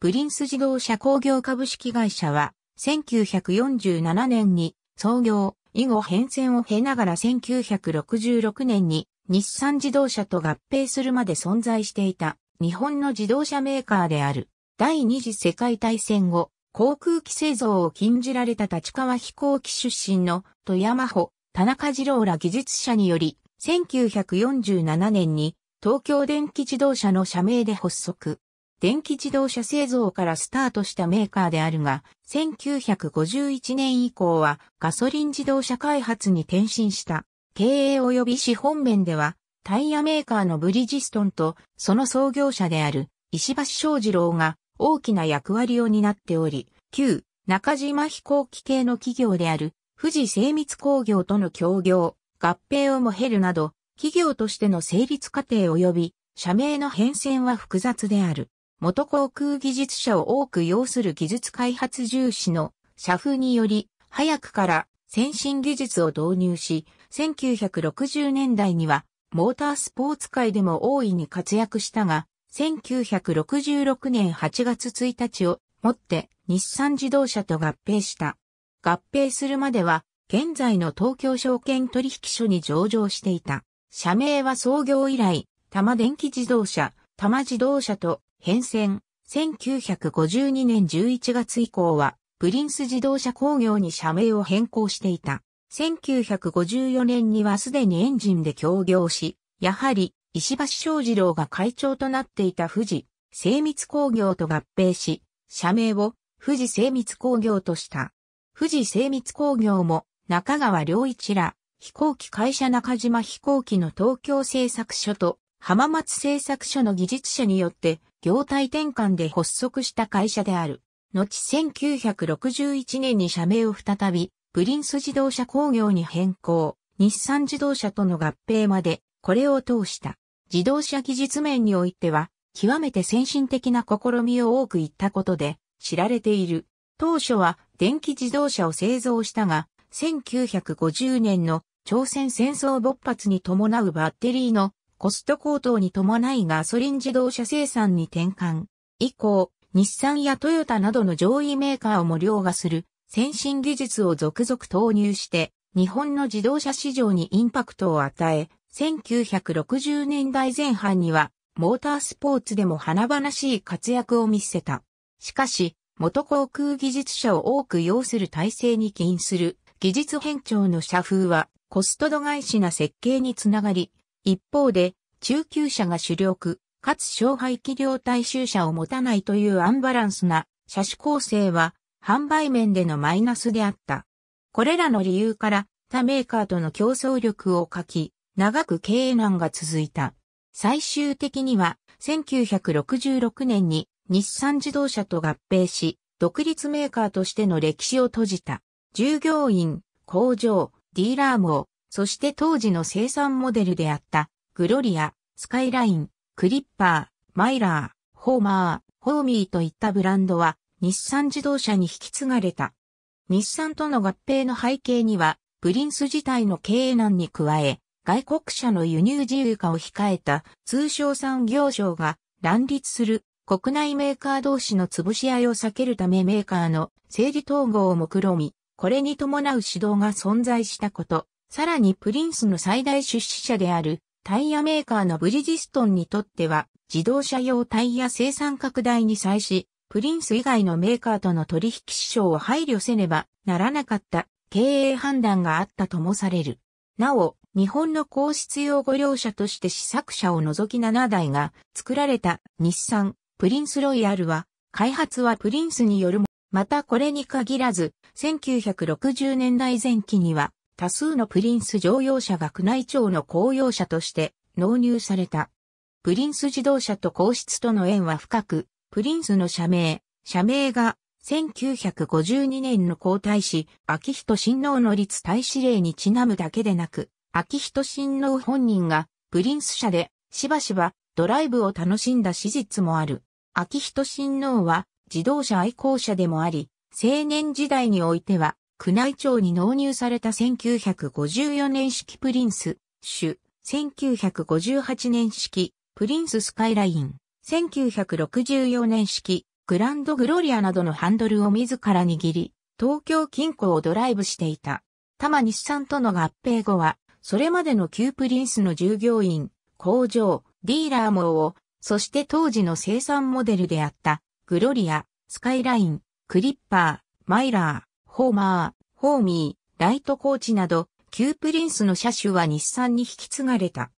プリンス自動車工業株式会社は、1947年に創業、以後変遷を経ながら1966年に日産自動車と合併するまで存在していた日本の自動車メーカーである。第二次世界大戦後、航空機製造を禁じられた立川飛行機出身の富山穂、田中二郎ら技術者により、1947年に東京電気自動車の社名で発足。電気自動車製造からスタートしたメーカーであるが、1951年以降はガソリン自動車開発に転身した。経営及び資本面では、タイヤメーカーのブリジストンとその創業者である石橋正二郎が大きな役割を担っており、旧中島飛行機系の企業である富士精密工業との協業、合併をも経るなど、企業としての成立過程及び社名の変遷は複雑である。元航空技術者を多く要する技術開発重視の社風により、早くから先進技術を導入し、1960年代にはモータースポーツ界でも大いに活躍したが、1966年8月1日をもって日産自動車と合併した。合併するまでは、現在の東京証券取引所に上場していた。社名は創業以来、多摩電気自動車、多摩自動車と変遷。1952年11月以降は、プリンス自動車工業に社名を変更していた。1954年にはすでにエンジンで協業し、やはり石橋正二郎が会長となっていた富士精密工業と合併し、社名を富士精密工業とした。富士精密工業も中川良一ら飛行機会社中島飛行機の東京製作所と浜松製作所の技術者によって業態転換で発足した会社である。後1961年に社名を再び、プリンス自動車工業に変更、日産自動車との合併まで、これを通した。自動車技術面においては、極めて先進的な試みを多く言ったことで、知られている。当初は電気自動車を製造したが、1950年の朝鮮戦争勃発に伴うバッテリーのコスト高騰に伴いガソリン自動車生産に転換。以降、日産やトヨタなどの上位メーカーをも凌駕する先進技術を続々投入して、日本の自動車市場にインパクトを与え、1960年代前半には、モータースポーツでも華々しい活躍を見せた。しかし、元航空技術者を多く要する体制に起因する技術変調の社風はコスト度外視な設計につながり、一方で、中級者が主力、かつ勝敗気量大衆者を持たないというアンバランスな車種構成は、販売面でのマイナスであった。これらの理由から、他メーカーとの競争力を欠き、長く経営難が続いた。最終的には、1966年に日産自動車と合併し、独立メーカーとしての歴史を閉じた。従業員、工場、ディーラー網、そして当時の生産モデルであった、グロリア、スカイライン、クリッパー、マイラー、ホーマー、ホーミーといったブランドは、日産自動車に引き継がれた。日産との合併の背景には、プリンス自体の経営難に加え、外国車の輸入自由化を控えた通商産業省が乱立する国内メーカー同士の潰し合いを避けるためメーカーの整理統合を目論み、これに伴う指導が存在したこと、さらにプリンスの最大出資者であるタイヤメーカーのブリヂストンにとっては自動車用タイヤ生産拡大に際し、プリンス以外のメーカーとの取引支障を配慮せねばならなかった経営判断があったともされる。なお、日本の皇室用語両者として試作車を除き7台が作られた日産プリンスロイヤルは、開発はプリンスによるも、またこれに限らず、1960年代前期には多数のプリンス乗用車が宮内庁の公用車として納入された。プリンス自動車と皇室との縁は深く、プリンスの社名、社名が1952年の皇太子、秋人親王の立大使令にちなむだけでなく、秋人親王本人がプリンス社でしばしばドライブを楽しんだ史実もある。秋人親王は自動車愛好者でもあり、青年時代においては宮内庁に納入された1954年式プリンス、種、1958年式、プリンススカイライン、1964年式、グランドグロリアなどのハンドルを自ら握り、東京近郊をドライブしていた。多摩さんとの合併後は、それまでの旧プリンスの従業員、工場、ディーラー網を、そして当時の生産モデルであった、グロリア、スカイライン、クリッパー、マイラー、ホーマー、ホーミー、ライトコーチなど、旧プリンスの車種は日産に引き継がれた。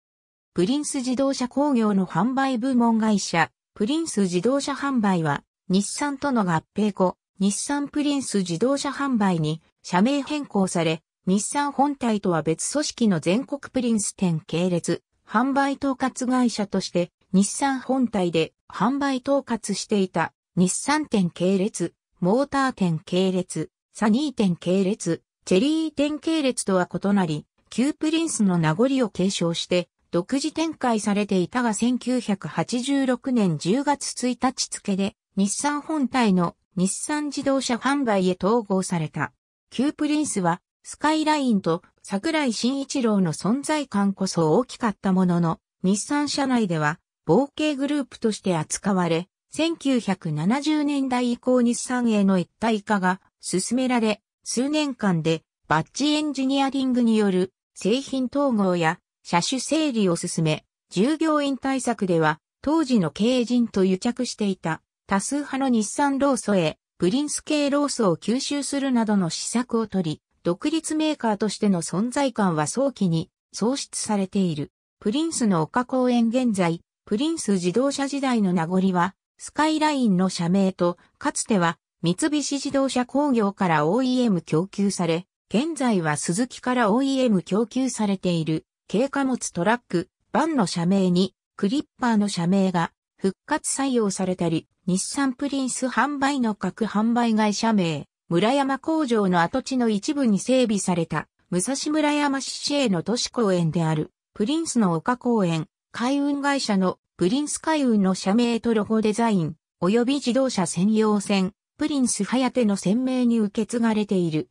プリンス自動車工業の販売部門会社、プリンス自動車販売は、日産との合併後、日産プリンス自動車販売に社名変更され、日産本体とは別組織の全国プリンス店系列、販売統括会社として、日産本体で販売統括していた、日産店系列、モーター店系列、サニー店系列、チェリー店系列とは異なり、旧プリンスの名残を継承して、独自展開されていたが1986年10月1日付で、日産本体の日産自動車販売へ統合された。旧プリンスは、スカイラインと桜井慎一郎の存在感こそ大きかったものの、日産社内では、冒険グループとして扱われ、1970年代以降日産への一体化が進められ、数年間でバッジエンジニアリングによる製品統合や車種整理を進め、従業員対策では当時の経営陣と癒着していた多数派の日産労組へプリンス系労組を吸収するなどの施策を取り、独立メーカーとしての存在感は早期に創出されている。プリンスの丘公園現在、プリンス自動車時代の名残は、スカイラインの社名と、かつては三菱自動車工業から OEM 供給され、現在は鈴木から OEM 供給されている軽貨物トラック、バンの社名にクリッパーの社名が復活採用されたり、日産プリンス販売の各販売会社名、村山工場の跡地の一部に整備された、武蔵村山市市営の都市公園である、プリンスの丘公園、海運会社のプリンス海運の社名とロゴデザイン、及び自動車専用線、プリンスハヤテの鮮明に受け継がれている。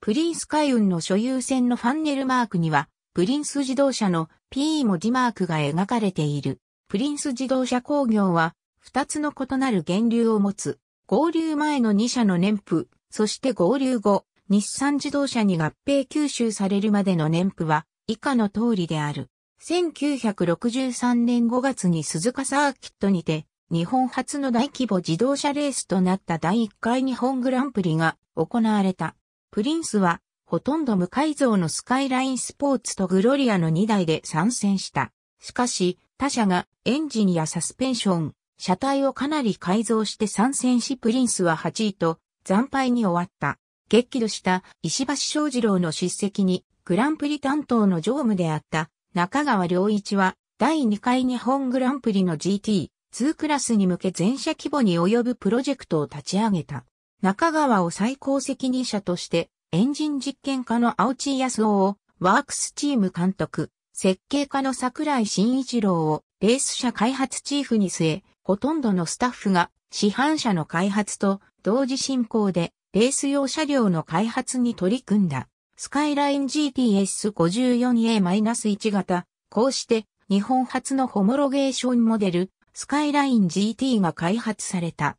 プリンス海運の所有船のファンネルマークには、プリンス自動車の P 文字マークが描かれている。プリンス自動車工業は、二つの異なる源流を持つ。合流前の二社の年譜、そして合流後、日産自動車に合併吸収されるまでの年譜は、以下の通りである。1963年5月に鈴鹿サーキットにて、日本初の大規模自動車レースとなった第1回日本グランプリが行われた。プリンスは、ほとんど無改造のスカイラインスポーツとグロリアの2台で参戦した。しかし、他社がエンジンやサスペンション、車体をかなり改造して参戦しプリンスは8位と惨敗に終わった。激怒した石橋翔二郎の叱責にグランプリ担当の常務であった中川良一は第2回日本グランプリの GT 2クラスに向け全社規模に及ぶプロジェクトを立ち上げた。中川を最高責任者として、エンジン実験家の青地康夫を、ワークスチーム監督、設計家の桜井慎一郎を、レース車開発チーフに据え、ほとんどのスタッフが、市販車の開発と、同時進行で、レース用車両の開発に取り組んだ。スカイライン GTS54A-1 型、こうして、日本初のホモロゲーションモデル、スカイライン GT が開発された。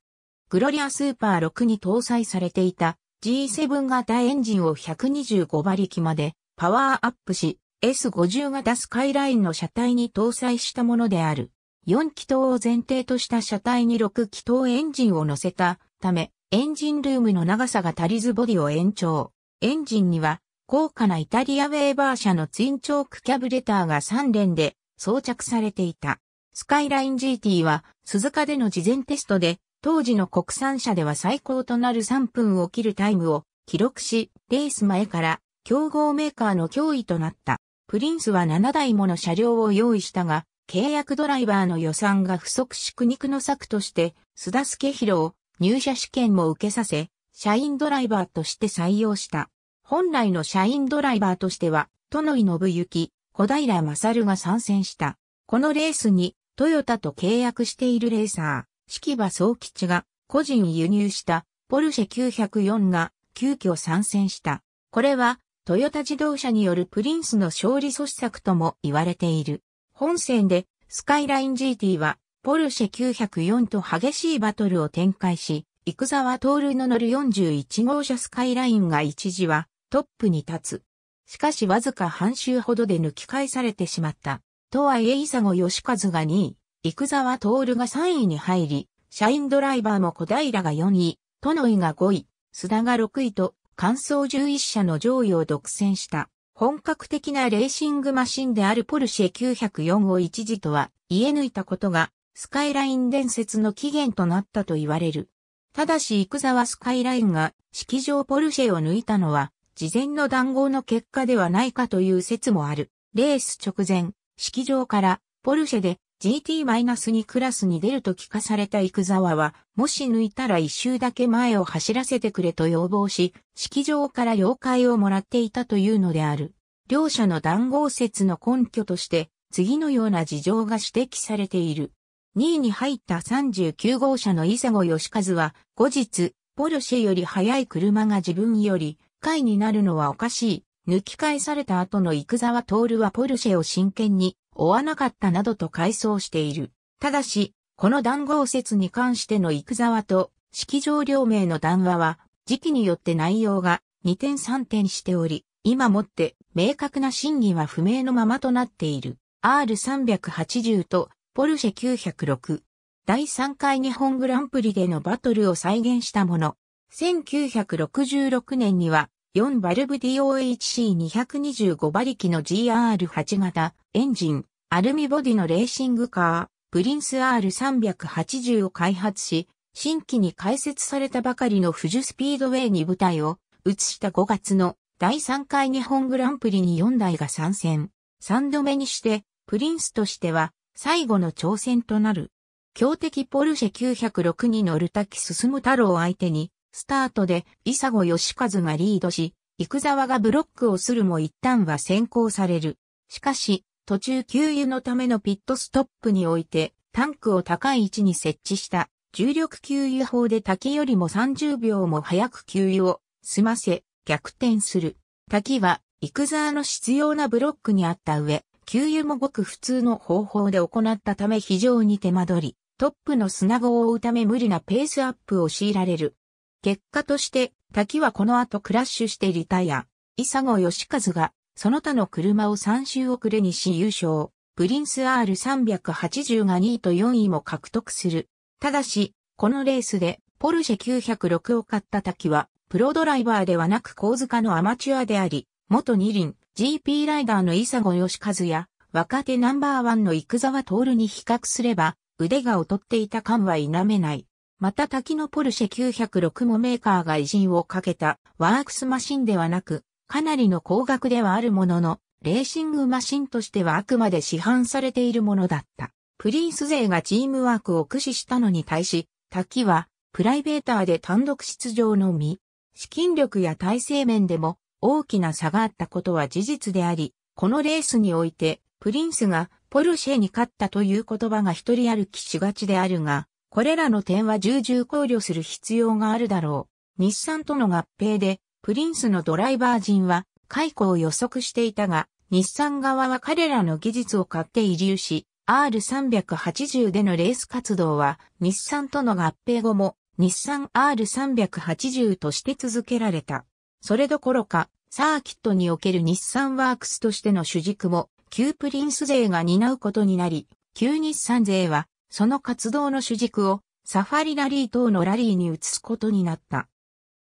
グロリアスーパー6に搭載されていた G7 型エンジンを125馬力までパワーアップし S50 型スカイラインの車体に搭載したものである。4気筒を前提とした車体に6気筒エンジンを乗せたため、エンジンルームの長さが足りずボディを延長。エンジンには高価なイタリアウェーバー社のツインチョークキャブレターが3連で装着されていた。スカイライン GT は鈴鹿での事前テストで当時の国産車では最高となる3分を切るタイムを記録し、レース前から競合メーカーの脅威となった。プリンスは7台もの車両を用意したが、契約ドライバーの予算が不足し苦肉の策として、須田助弘を入社試験も受けさせ、社員ドライバーとして採用した。本来の社員ドライバーとしては、都野井信行、小平勝が参戦した。このレースにトヨタと契約しているレーサー、式場総吉が個人輸入したポルシェ904が急遽参戦した。これはトヨタ自動車によるプリンスの勝利阻止策とも言われている。本戦でスカイライン GT はポルシェ904と激しいバトルを展開し、幾沢徹の乗る41号車スカイラインが一時はトップに立つ。しかしわずか半周ほどで抜き返されてしまった。とはいえ伊佐子義和が2位、ト沢徹が3位に入り、社員ドライバーも小平が4位、都の井が5位、須田が6位と、乾燥11社の上位を独占した。本格的なレーシングマシンであるポルシェ904を一時とは言え抜いたことが、スカイライン伝説の起源となったと言われる。ただし、イクザワ・スカイラインが、式場ポルシェを抜いたのは、事前の談合の結果ではないかという説もある。レース直前、式場からポルシェで GT-2 クラスに出ると聞かされた生沢は、もし抜いたら一周だけ前を走らせてくれと要望し、式場から了解をもらっていたというのである。両者の談合説の根拠として、次のような事情が指摘されている。2位に入った39号車の伊佐子義和は、後日、ポルシェより速い車が自分より、下位になるのはおかしい。抜き返された後のト沢徹はポルシェを真剣に追わなかったなどと回想している。ただし、この談合説に関してのザ沢と式場両名の談話は、時期によって内容が2点3点しており、今もって明確な真偽は不明のままとなっている。R380 とポルシェ906。第3回日本グランプリでのバトルを再現したもの。1966年には4バルブ DOHC225 馬力の GR8 型エンジン、アルミボディのレーシングカー、プリンス R380 を開発し、新規に開設されたばかりのフジスピードウェイに舞台を移した5月の第3回日本グランプリに4台が参戦。3度目にして、プリンスとしては最後の挑戦となる。強敵ポルシェ906に乗る滝進太郎相手に、スタートで、伊佐子義和がリードし、幾沢がブロックをするも一旦は先行される。しかし、途中給油のためのピットストップにおいて、タンクを高い位置に設置した、重力給油法で滝よりも30秒も早く給油を済ませ、逆転する。滝は、幾沢の必要なブロックにあった上、給油もごく普通の方法で行ったため非常に手間取り、トップの砂子を追うため無理なペースアップを強いられる。結果として、滝はこの後クラッシュしてリタイア。伊佐子義和が、その他の車を3周遅れにし優勝。プリンス R380 が2位と4位も獲得する。ただし、このレースで、ポルシェ906を買った滝は、プロドライバーではなく小塚のアマチュアであり、元二輪、GP ライダーの伊佐子義和や、若手ナンバーワンの生沢徹に比較すれば、腕が劣っていた感は否めない。また滝のポルシェ906もメーカーが偉人をかけたワークスマシンではなく、かなりの高額ではあるものの、レーシングマシンとしてはあくまで市販されているものだった。プリンス勢がチームワークを駆使したのに対し、滝はプライベーターで単独出場のみ、資金力や体制面でも大きな差があったことは事実であり、このレースにおいて、プリンスがポルシェに勝ったという言葉が一人歩きしがちであるが、これらの点は重々考慮する必要があるだろう。日産との合併で、プリンスのドライバー陣は解雇を予測していたが、日産側は彼らの技術を買って移住し、R380 でのレース活動は日産との合併後も日産 R380 として続けられた。それどころか、サーキットにおける日産ワークスとしての主軸も、旧プリンス勢が担うことになり、旧日産勢はその活動の主軸をサファリラリー等のラリーに移すことになった。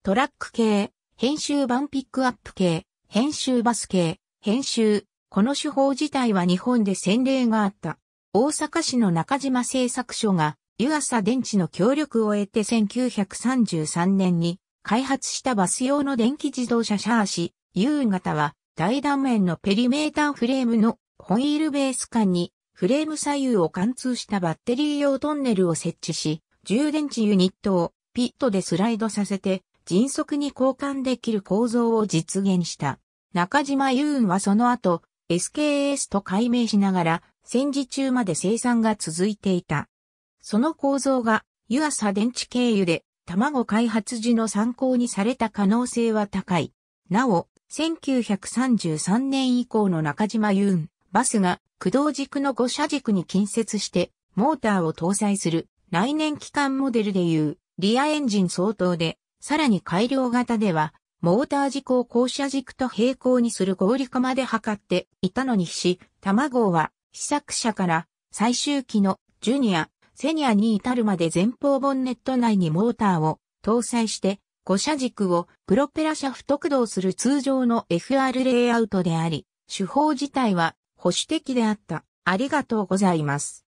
トラック系、編集版ピックアップ系、編集バス系、編集、この手法自体は日本で先例があった。大阪市の中島製作所が湯浅電池の協力を得て1933年に開発したバス用の電気自動車シャーシ、夕方は大断面のペリメーターフレームのホイールベース間にフレーム左右を貫通したバッテリー用トンネルを設置し、充電池ユニットをピットでスライドさせて迅速に交換できる構造を実現した。中島優雲はその後、SKS と改名しながら戦時中まで生産が続いていた。その構造が湯浅電池経由で卵開発時の参考にされた可能性は高い。なお、1933年以降の中島ユーン、バスが駆動軸の5車軸に近接して、モーターを搭載する、来年期間モデルでいう、リアエンジン相当で、さらに改良型では、モーター軸を後車軸と平行にする合理化まで測っていたのにし、卵は、試作車から最終期のジュニア、セニアに至るまで前方ボンネット内にモーターを搭載して、5車軸をプロペラ車不特動する通常の FR レイアウトであり、手法自体は保守的であった。ありがとうございます。